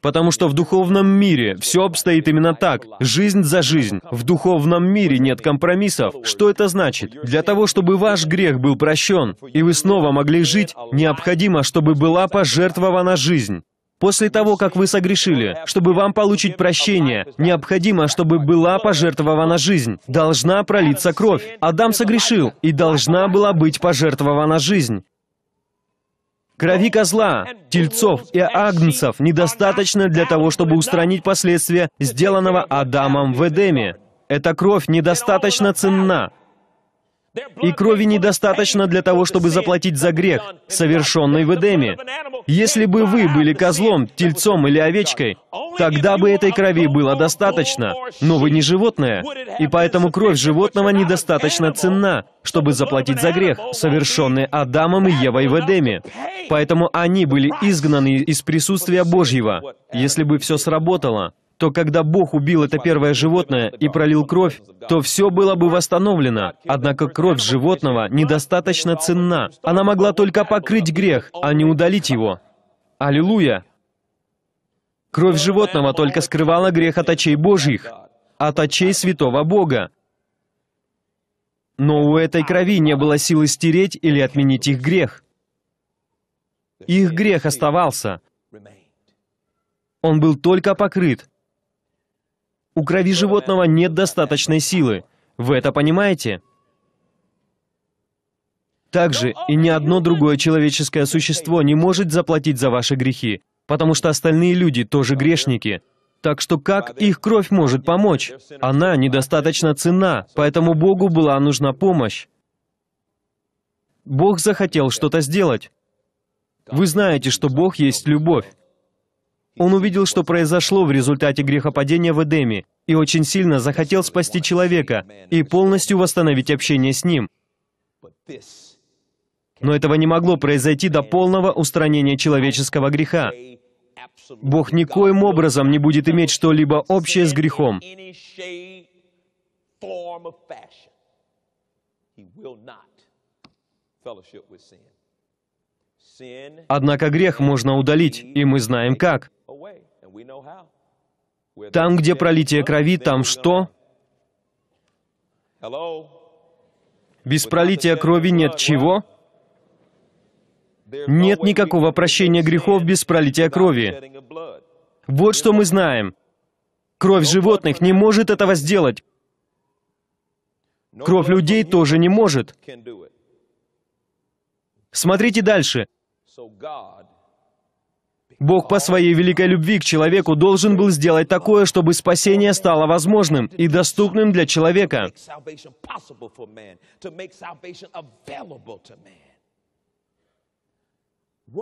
Потому что в духовном мире все обстоит именно так, жизнь за жизнь. В духовном мире нет компромиссов. Что это значит? Для того, чтобы ваш грех был прощен, и вы снова могли жить, необходимо, чтобы была пожертвована жизнь. После того, как вы согрешили, чтобы вам получить прощение, необходимо, чтобы была пожертвована жизнь, должна пролиться кровь. Адам согрешил, и должна была быть пожертвована жизнь. Крови козла, тельцов и агнцев недостаточно для того, чтобы устранить последствия, сделанного Адамом в Эдеме. Эта кровь недостаточно ценна. И крови недостаточно для того, чтобы заплатить за грех, совершенный в Эдеме. Если бы вы были козлом, тельцом или овечкой, тогда бы этой крови было достаточно, но вы не животное, и поэтому кровь животного недостаточно ценна, чтобы заплатить за грех, совершенный Адамом и Евой в Эдеме. Поэтому они были изгнаны из присутствия Божьего, если бы все сработало то когда Бог убил это первое животное и пролил кровь, то все было бы восстановлено. Однако кровь животного недостаточно ценна. Она могла только покрыть грех, а не удалить его. Аллилуйя! Кровь животного только скрывала грех от очей Божьих, от очей святого Бога. Но у этой крови не было силы стереть или отменить их грех. Их грех оставался. Он был только покрыт. У крови животного нет достаточной силы. Вы это понимаете? Также и ни одно другое человеческое существо не может заплатить за ваши грехи, потому что остальные люди тоже грешники. Так что как их кровь может помочь? Она недостаточно ценна, поэтому Богу была нужна помощь. Бог захотел что-то сделать. Вы знаете, что Бог есть любовь. Он увидел, что произошло в результате грехопадения в Эдеме, и очень сильно захотел спасти человека и полностью восстановить общение с ним. Но этого не могло произойти до полного устранения человеческого греха. Бог никоим образом не будет иметь что-либо общее с грехом. Однако грех можно удалить, и мы знаем как. Там, где пролитие крови, там что? Без пролития крови нет чего? Нет никакого прощения грехов без пролития крови. Вот что мы знаем. Кровь животных не может этого сделать. Кровь людей тоже не может. Смотрите дальше. Бог по своей великой любви к человеку должен был сделать такое, чтобы спасение стало возможным и доступным для человека.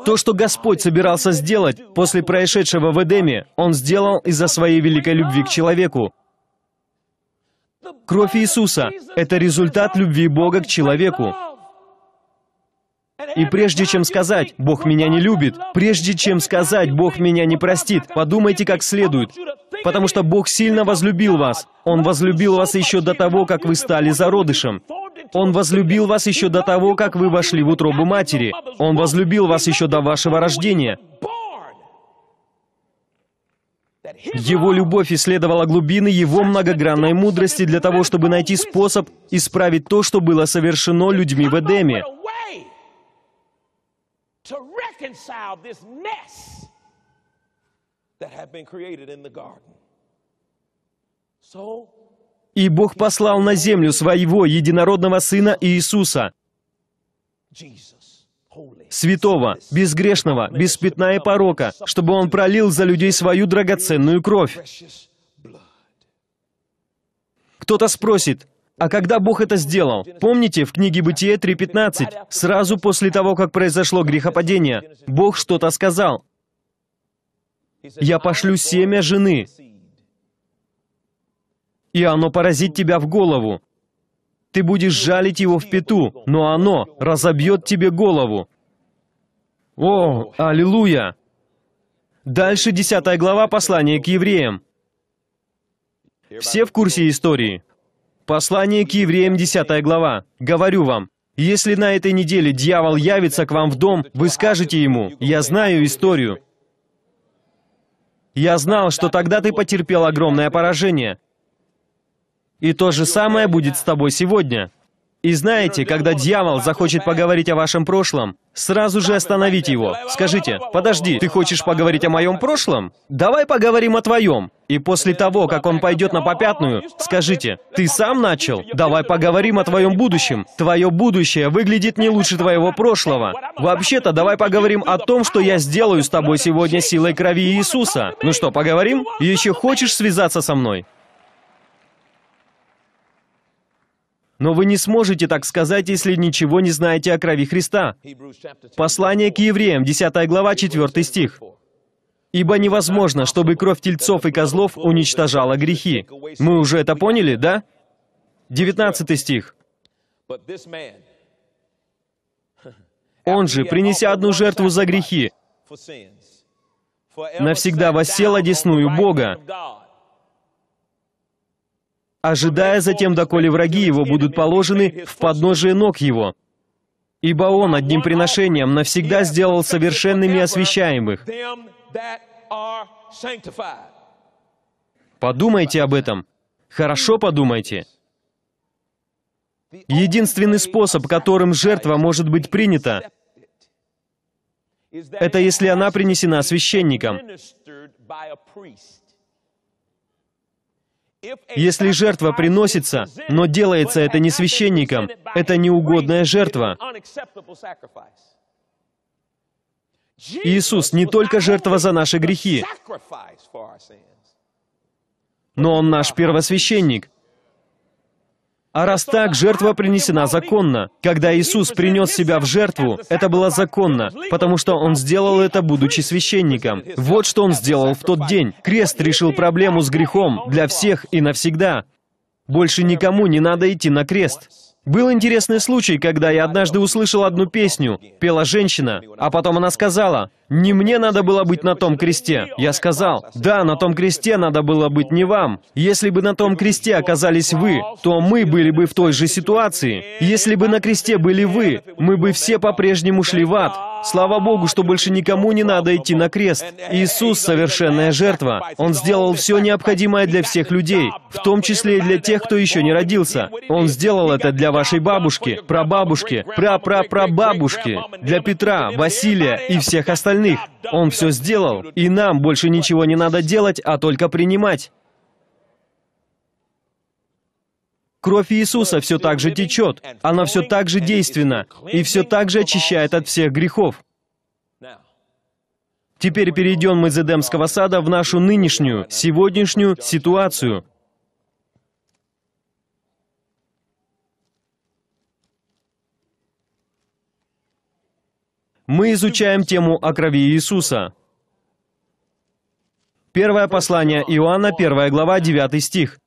То, что Господь собирался сделать после происшедшего в Эдеме, Он сделал из-за своей великой любви к человеку. Кровь Иисуса — это результат любви Бога к человеку. И прежде чем сказать «Бог меня не любит», прежде чем сказать «Бог меня не простит», подумайте как следует, потому что Бог сильно возлюбил вас. Он возлюбил вас еще до того, как вы стали зародышем. Он возлюбил вас еще до того, как вы вошли в утробу матери. Он возлюбил вас еще до вашего рождения. Его любовь исследовала глубины Его многогранной мудрости для того, чтобы найти способ исправить то, что было совершено людьми в Эдеме to reconcile this mess that had been created in the garden. So и Бог послал на землю своего единородного Сына Иисуса, святого, безгрешного, без пятна и порока, чтобы Он пролил за людей свою драгоценную кровь. Кто-то спросит, а когда Бог это сделал? Помните, в книге Бытие 3.15, сразу после того, как произошло грехопадение, Бог что-то сказал. «Я пошлю семя жены, и оно поразит тебя в голову. Ты будешь жалить его в пету, но оно разобьет тебе голову». О, аллилуйя! Дальше 10 глава послания к евреям. Все в курсе истории. Послание к евреям, 10 глава. «Говорю вам, если на этой неделе дьявол явится к вам в дом, вы скажете ему, «Я знаю историю». Я знал, что тогда ты потерпел огромное поражение. И то же самое будет с тобой сегодня. И знаете, когда дьявол захочет поговорить о вашем прошлом, сразу же остановите его. Скажите, подожди, ты хочешь поговорить о моем прошлом? Давай поговорим о твоем. И после того, как он пойдет на попятную, скажите, ты сам начал? Давай поговорим о твоем будущем. Твое будущее выглядит не лучше твоего прошлого. Вообще-то, давай поговорим о том, что я сделаю с тобой сегодня силой крови Иисуса. Ну что, поговорим? Еще хочешь связаться со мной? Но вы не сможете так сказать, если ничего не знаете о крови Христа. Послание к евреям, 10 глава, 4 стих. «Ибо невозможно, чтобы кровь тельцов и козлов уничтожала грехи». Мы уже это поняли, да? 19 стих. «Он же, принеся одну жертву за грехи, навсегда воссел одесную Бога, ожидая затем, доколе враги его будут положены в подножие ног его. Ибо он одним приношением навсегда сделал совершенными освящаемых. Подумайте об этом. Хорошо подумайте. Единственный способ, которым жертва может быть принята, это если она принесена священником. Если жертва приносится, но делается это не священником, это неугодная жертва. Иисус не только жертва за наши грехи, но Он наш первосвященник. А раз так, жертва принесена законно. Когда Иисус принес себя в жертву, это было законно, потому что Он сделал это, будучи священником. Вот что Он сделал в тот день. Крест решил проблему с грехом для всех и навсегда. Больше никому не надо идти на крест. Был интересный случай, когда я однажды услышал одну песню, пела женщина, а потом она сказала, не мне надо было быть на том кресте. Я сказал, да, на том кресте надо было быть не вам. Если бы на том кресте оказались вы, то мы были бы в той же ситуации. Если бы на кресте были вы, мы бы все по-прежнему шли в ад. Слава Богу, что больше никому не надо идти на крест. Иисус — совершенная жертва. Он сделал все необходимое для всех людей, в том числе и для тех, кто еще не родился. Он сделал это для вашей бабушки, прабабушки, прапрапрабабушки, для Петра, Василия и всех остальных остальных. Он все сделал, и нам больше ничего не надо делать, а только принимать. Кровь Иисуса все так же течет, она все так же действенна и все так же очищает от всех грехов. Теперь перейдем мы из Эдемского сада в нашу нынешнюю, сегодняшнюю ситуацию – мы изучаем тему о крови Иисуса. Первое послание Иоанна, первая глава, 9 стих.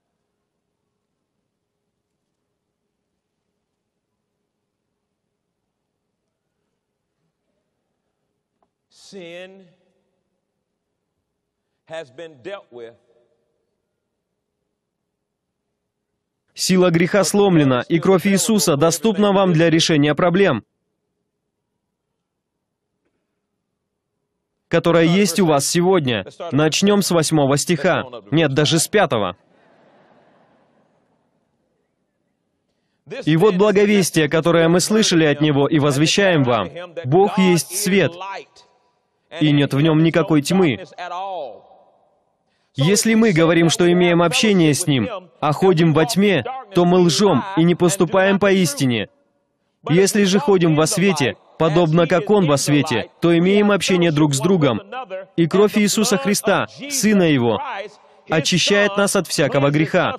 Сила греха сломлена, и кровь Иисуса доступна вам для решения проблем. которая есть у вас сегодня. Начнем с восьмого стиха. Нет, даже с пятого. И вот благовестие, которое мы слышали от Него и возвещаем вам. Бог есть свет, и нет в нем никакой тьмы. Если мы говорим, что имеем общение с Ним, а ходим во тьме, то мы лжем и не поступаем по истине. Если же ходим во свете, подобно как Он во свете, то имеем общение друг с другом. И кровь Иисуса Христа, Сына Его, очищает нас от всякого греха.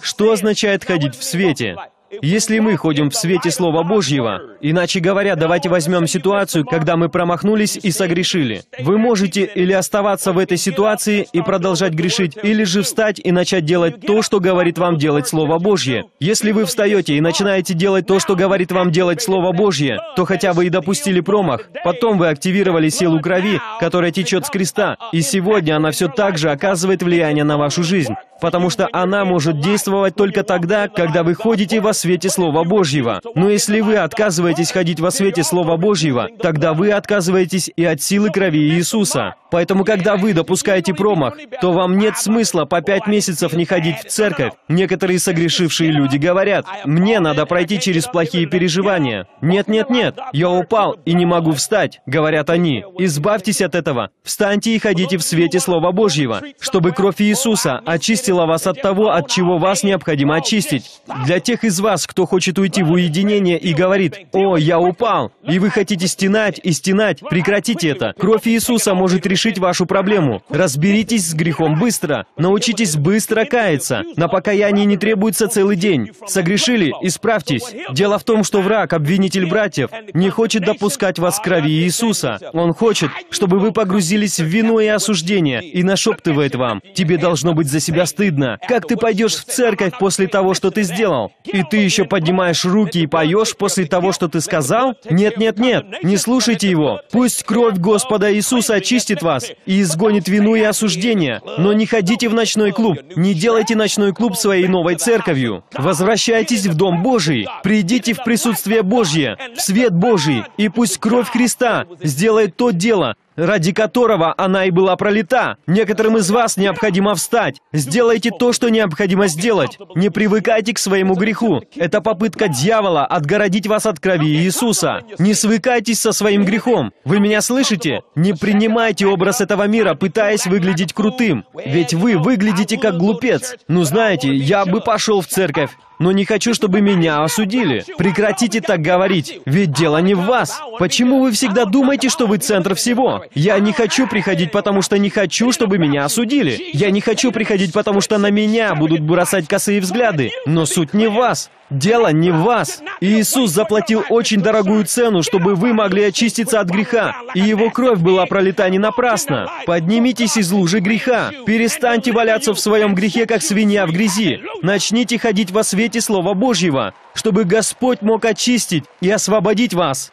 Что означает ходить в свете? Если мы ходим в свете Слова Божьего, иначе говоря, давайте возьмем ситуацию, когда мы промахнулись и согрешили. Вы можете или оставаться в этой ситуации и продолжать грешить, или же встать и начать делать то, что говорит вам делать Слово Божье. Если вы встаете и начинаете делать то, что говорит вам делать Слово Божье, то хотя вы и допустили промах, потом вы активировали силу крови, которая течет с креста, и сегодня она все так же оказывает влияние на вашу жизнь потому что она может действовать только тогда, когда вы ходите во свете Слова Божьего. Но если вы отказываетесь ходить во свете Слова Божьего, тогда вы отказываетесь и от силы крови Иисуса. Поэтому, когда вы допускаете промах, то вам нет смысла по пять месяцев не ходить в церковь. Некоторые согрешившие люди говорят, «Мне надо пройти через плохие переживания». «Нет-нет-нет, я упал и не могу встать», — говорят они. Избавьтесь от этого. Встаньте и ходите в свете Слова Божьего, чтобы кровь Иисуса очистила очистила вас от того, от чего вас необходимо очистить. Для тех из вас, кто хочет уйти в уединение и говорит, «О, я упал», и вы хотите стенать и стенать, прекратите это. Кровь Иисуса может решить вашу проблему. Разберитесь с грехом быстро. Научитесь быстро каяться. На покаяние не требуется целый день. Согрешили? Исправьтесь. Дело в том, что враг, обвинитель братьев, не хочет допускать вас к крови Иисуса. Он хочет, чтобы вы погрузились в вину и осуждение, и нашептывает вам, «Тебе должно быть за себя стыдно» стыдно. Как ты пойдешь в церковь после того, что ты сделал? И ты еще поднимаешь руки и поешь после того, что ты сказал? Нет, нет, нет, не слушайте его. Пусть кровь Господа Иисуса очистит вас и изгонит вину и осуждение. Но не ходите в ночной клуб, не делайте ночной клуб своей новой церковью. Возвращайтесь в Дом Божий, придите в присутствие Божье, в свет Божий, и пусть кровь Христа сделает то дело, ради которого она и была пролита. Некоторым из вас необходимо встать. Сделайте то, что необходимо сделать. Не привыкайте к своему греху. Это попытка дьявола отгородить вас от крови Иисуса. Не свыкайтесь со своим грехом. Вы меня слышите? Не принимайте образ этого мира, пытаясь выглядеть крутым. Ведь вы выглядите как глупец. Ну знаете, я бы пошел в церковь но не хочу, чтобы меня осудили. Прекратите так говорить, ведь дело не в вас. Почему вы всегда думаете, что вы центр всего? Я не хочу приходить, потому что не хочу, чтобы меня осудили. Я не хочу приходить, потому что на меня будут бросать косые взгляды. Но суть не в вас. Дело не в вас. Иисус заплатил очень дорогую цену, чтобы вы могли очиститься от греха, и Его кровь была пролита не напрасно. Поднимитесь из лужи греха. Перестаньте валяться в своем грехе, как свинья в грязи. Начните ходить во свете Слова Божьего, чтобы Господь мог очистить и освободить вас.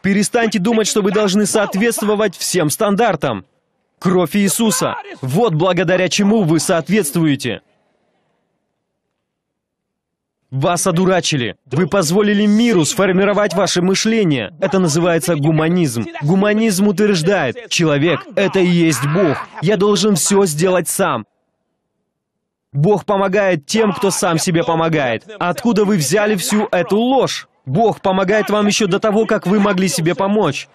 Перестаньте думать, что вы должны соответствовать всем стандартам. Кровь Иисуса. Вот благодаря чему вы соответствуете. Вас одурачили. Вы позволили миру сформировать ваше мышление. Это называется гуманизм. Гуманизм утверждает, человек — это и есть Бог. Я должен все сделать сам. Бог помогает тем, кто сам себе помогает. Откуда вы взяли всю эту ложь? Бог помогает вам еще до того, как вы могли себе помочь.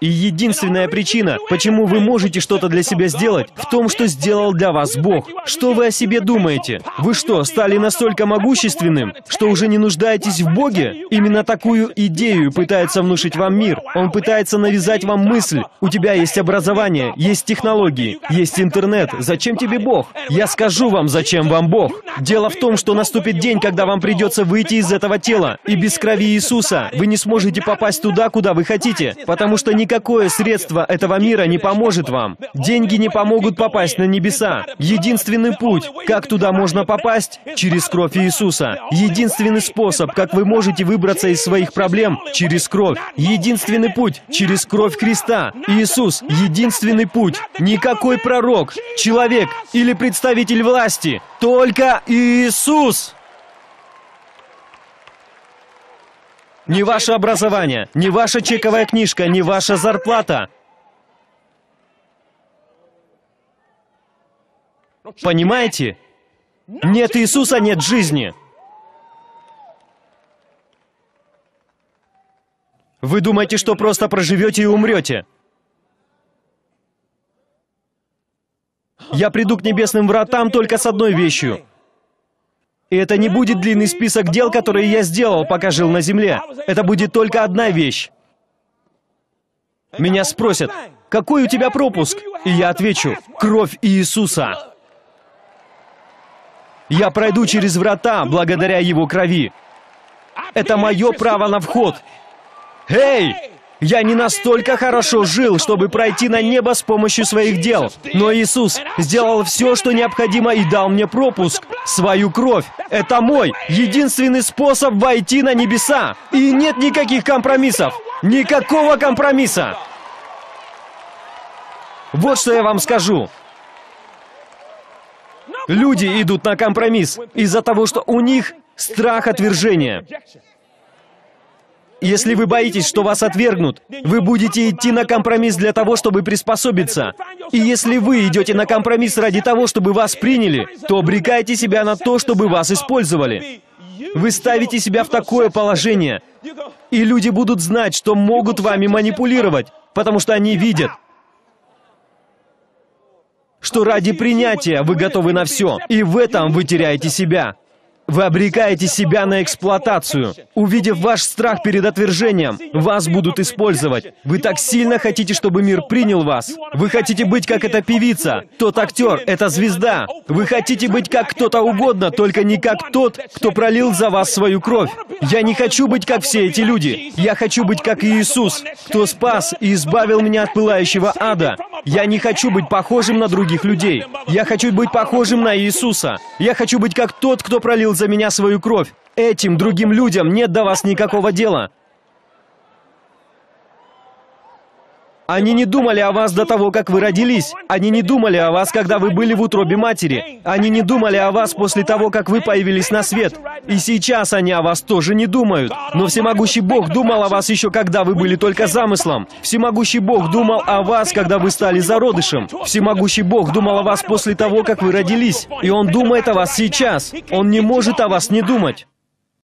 И единственная причина, почему вы можете что-то для себя сделать, в том, что сделал для вас Бог. Что вы о себе думаете? Вы что, стали настолько могущественным, что уже не нуждаетесь в Боге? Именно такую идею пытается внушить вам мир. Он пытается навязать вам мысль. У тебя есть образование, есть технологии, есть интернет. Зачем тебе Бог? Я скажу вам, зачем вам Бог. Дело в том, что наступит день, когда вам придется выйти из этого тела, и без крови Иисуса вы не сможете попасть туда, куда вы хотите, потому что не Никакое средство этого мира не поможет вам. Деньги не помогут попасть на небеса. Единственный путь, как туда можно попасть, через кровь Иисуса. Единственный способ, как вы можете выбраться из своих проблем, через кровь. Единственный путь, через кровь Христа. Иисус — единственный путь. Никакой пророк, человек или представитель власти. Только Иисус! Не ваше образование, не ваша чековая книжка, не ваша зарплата. Понимаете? Нет Иисуса, нет жизни. Вы думаете, что просто проживете и умрете? Я приду к небесным вратам только с одной вещью. И это не будет длинный список дел, которые я сделал, пока жил на земле. Это будет только одна вещь. Меня спросят, какой у тебя пропуск? И я отвечу, кровь Иисуса. Я пройду через врата благодаря Его крови. Это мое право на вход. Эй! Я не настолько хорошо жил, чтобы пройти на небо с помощью своих дел. Но Иисус сделал все, что необходимо и дал мне пропуск. Свою кровь. Это мой единственный способ войти на небеса. И нет никаких компромиссов. Никакого компромисса. Вот что я вам скажу. Люди идут на компромисс из-за того, что у них страх отвержения. Если вы боитесь, что вас отвергнут, вы будете идти на компромисс для того, чтобы приспособиться. И если вы идете на компромисс ради того, чтобы вас приняли, то обрекаете себя на то, чтобы вас использовали. Вы ставите себя в такое положение, и люди будут знать, что могут вами манипулировать, потому что они видят, что ради принятия вы готовы на все, и в этом вы теряете себя. Вы обрекаете себя на эксплуатацию. Увидев ваш страх перед отвержением, вас будут использовать. Вы так сильно хотите, чтобы мир принял вас. Вы хотите быть как эта певица, тот актер, эта звезда. Вы хотите быть как кто-то угодно, только не как тот, кто пролил за вас свою кровь. Я не хочу быть как все эти люди. Я хочу быть как Иисус, кто спас и избавил меня от пылающего ада. Я не хочу быть похожим на других людей. Я хочу быть похожим на Иисуса. Я хочу быть как тот, кто пролил за меня свою кровь. Этим другим людям нет до вас никакого дела. Они не думали о вас до того, как вы родились. Они не думали о вас, когда вы были в утробе матери. Они не думали о вас после того, как вы появились на свет. И сейчас они о вас тоже не думают. Но всемогущий Бог думал о вас еще когда вы были только замыслом. Всемогущий Бог думал о вас, когда вы стали зародышем. Всемогущий Бог думал о вас после того, как вы родились. И Он думает о вас сейчас. Он не может о вас не думать.